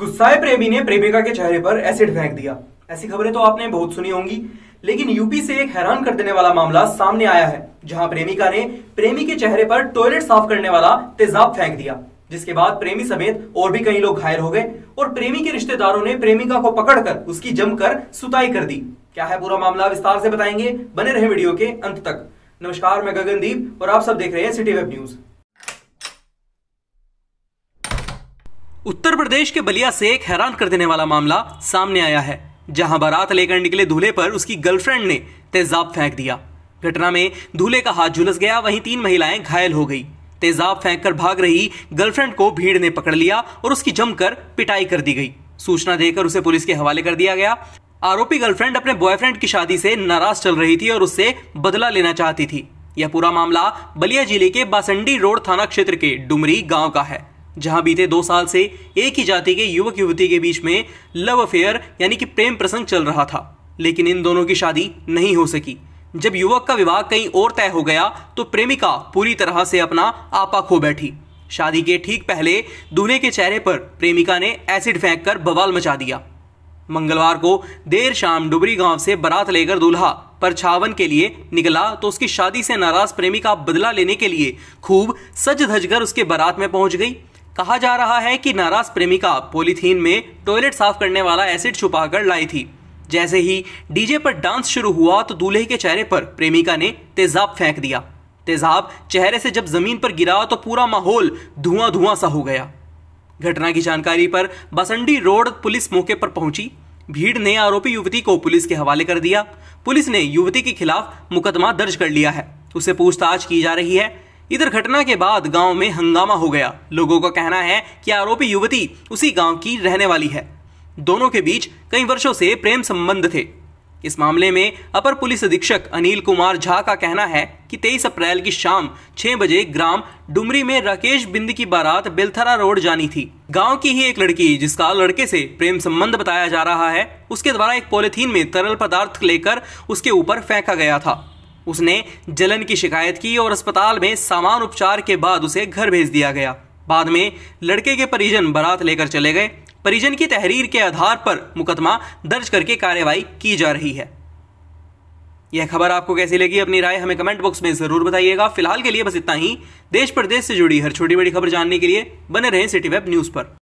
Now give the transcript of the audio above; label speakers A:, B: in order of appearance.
A: गुस्साए प्रेमी ने प्रेमिका के चेहरे पर एसिड फेंक दिया ऐसी खबरें तो आपने बहुत सुनी होंगी लेकिन यूपी से एक हैरान कर देने वाला मामला सामने आया है जहां प्रेमिका ने प्रेमी के चेहरे पर टॉयलेट साफ करने वाला तेजाब फेंक दिया जिसके बाद प्रेमी समेत और भी कई लोग घायल हो गए और प्रेमी के रिश्तेदारों ने प्रेमिका को पकड़कर उसकी जमकर सुताई कर दी क्या है पूरा मामला विस्तार से बताएंगे बने रहे वीडियो के अंत तक नमस्कार मैं गगनदीप और आप सब देख रहे हैं city web news Uttar Pradesh के बलिया से एक हैरान कर देने वाला मामला सामने आया है जहां बारात लेकर निकले दूल्हे पर उसकी गर्लफ्रेंड ने तेजाब फेंक दिया घटना में दूल्हे का हाथ झुलस गया वहीं तीन महिलाएं घायल हो गई तेजाब फेंक कर भाग रही गर्लफ्रेंड को भीड़ ने पकड़ लिया और उसकी जमकर पिटाई कर दी गई सूचना देकर उसे पुलिस के हवाले कर दिया गया आरोपी गर्लफ्रेंड अपने बॉयफ्रेंड की शादी से नाराज चल रही थी और उससे बदला लेना चाहती थी यह पूरा मामला बलिया जिले के बासंडी रोड थाना क्षेत्र के डुमरी गांव का है जहां बीते दो साल से एक ही जाति के युवक युवती के बीच में लव अफेयर यानी कि प्रेम प्रसंग चल रहा था लेकिन इन दोनों की शादी नहीं हो सकी जब युवक का विवाह कहीं और तय हो गया तो प्रेमिका पूरी तरह से अपना आपा खो बैठी शादी के ठीक पहले दूल्हे के चेहरे पर प्रेमिका ने एसिड फेंक कर बवाल मचा दिया मंगलवार को देर शाम डुबरी गांव से बारात लेकर दूल्हा परछावन के लिए निकला तो उसकी शादी से नाराज प्रेमिका बदला लेने के लिए खूब सज धज कर उसके बारात में पहुंच गई कहा जा रहा है कि नाराज प्रेमिका पॉलीथीन में टॉयलेट साफ करने वाला एसिड छुपाकर लाई थी जैसे ही डीजे पर डांस शुरू हुआ तो दूल्हे के चेहरे पर प्रेमिका ने तेजाब फेंक दिया तेजाब चेहरे से जब जमीन पर गिरा तो पूरा माहौल धुआं धुआं सा हो गया घटना की जानकारी पर बसंडी रोड पुलिस मौके पर पहुंची भीड़ ने आरोपी युवती को पुलिस के हवाले कर दिया पुलिस ने युवती के खिलाफ मुकदमा दर्ज कर लिया है उसे पूछताछ की जा रही है इधर घटना के बाद गांव में हंगामा हो गया लोगों का कहना है कि आरोपी युवती उसी गांव की रहने वाली है दोनों के बीच कई वर्षों से प्रेम संबंध थे इस मामले में अपर पुलिस अधीक्षक अनिल कुमार झा का कहना है कि 23 अप्रैल की शाम 6 बजे ग्राम डुमरी में राकेश बिंद की बारात बेलथरा रोड जानी थी गांव की ही एक लड़की जिसका लड़के से प्रेम संबंध बताया जा रहा है उसके द्वारा एक पॉलिथीन में तरल पदार्थ लेकर उसके ऊपर फेंका गया था उसने जलन की शिकायत की और अस्पताल में सामान उपचार के बाद उसे घर भेज दिया गया बाद में लड़के के परिजन बारात लेकर चले गए परिजन की तहरीर के आधार पर मुकदमा दर्ज करके कार्रवाई की जा रही है यह खबर आपको कैसी लगी अपनी राय हमें कमेंट बॉक्स में जरूर बताइएगा फिलहाल के लिए बस इतना ही देश प्रदेश से जुड़ी हर छोटी बड़ी खबर जानने के लिए बने रहें सिटी वेब न्यूज़ पर